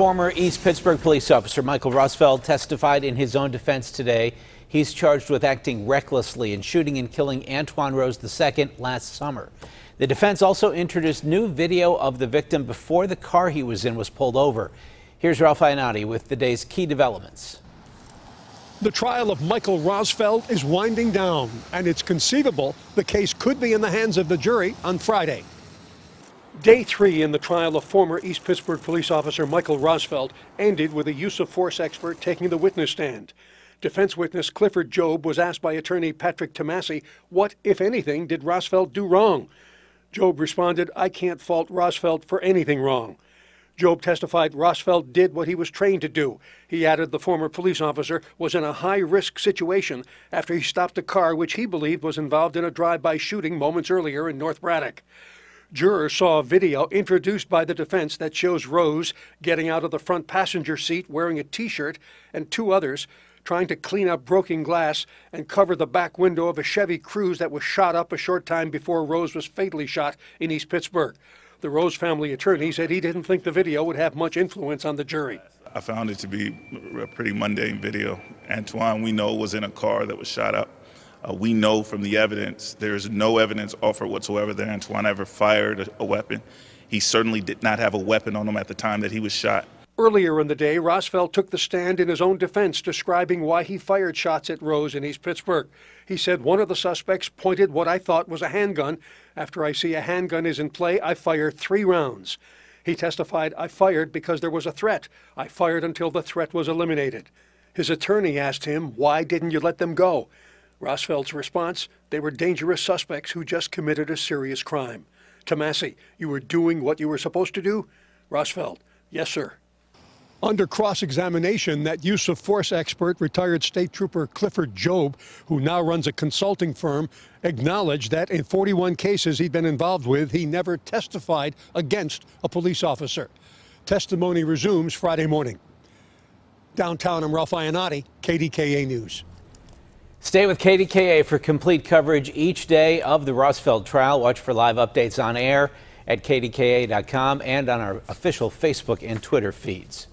Former East Pittsburgh police officer Michael Rosfeld testified in his own defense today. He's charged with acting recklessly in shooting and killing Antoine Rose II last summer. The defense also introduced new video of the victim before the car he was in was pulled over. Here's Ralph Iannotti with the day's key developments. The trial of Michael Rosfeld is winding down, and it's conceivable the case could be in the hands of the jury on Friday. Day three in the trial of former East Pittsburgh police officer Michael Rosfeld ended with a use of force expert taking the witness stand. Defense witness Clifford Job was asked by attorney Patrick Tomasi what, if anything, did Rosfeld do wrong? Job responded, I can't fault Rosfeld for anything wrong. Job testified Rosfeld did what he was trained to do. He added the former police officer was in a high risk situation after he stopped a car which he believed was involved in a drive by shooting moments earlier in North Braddock. Jurors saw a video introduced by the defense that shows Rose getting out of the front passenger seat wearing a t shirt and two others trying to clean up broken glass and cover the back window of a Chevy Cruze that was shot up a short time before Rose was fatally shot in East Pittsburgh. The Rose family attorney said he didn't think the video would have much influence on the jury. I found it to be a pretty mundane video. Antoine, we know, was in a car that was shot up uh, we know from the evidence, there is no evidence offered whatsoever that Antoine ever fired a, a weapon. He certainly did not have a weapon on him at the time that he was shot. Earlier in the day, Rosfeld took the stand in his own defense, describing why he fired shots at Rose in East Pittsburgh. He said, One of the suspects pointed what I thought was a handgun. After I see a handgun is in play, I fire three rounds. He testified, I fired because there was a threat. I fired until the threat was eliminated. His attorney asked him, Why didn't you let them go? Rosfeld's response they were dangerous suspects who just committed a serious crime. Tomasi, you were doing what you were supposed to do? Rosfeld, yes, sir. Under cross examination, that use of force expert, retired state trooper Clifford Job, who now runs a consulting firm, acknowledged that in 41 cases he'd been involved with, he never testified against a police officer. Testimony resumes Friday morning. Downtown, I'm Ralph Iannotti, KDKA News. Stay with KDKA for complete coverage each day of the Rosfeld trial. Watch for live updates on air at kdka.com and on our official Facebook and Twitter feeds.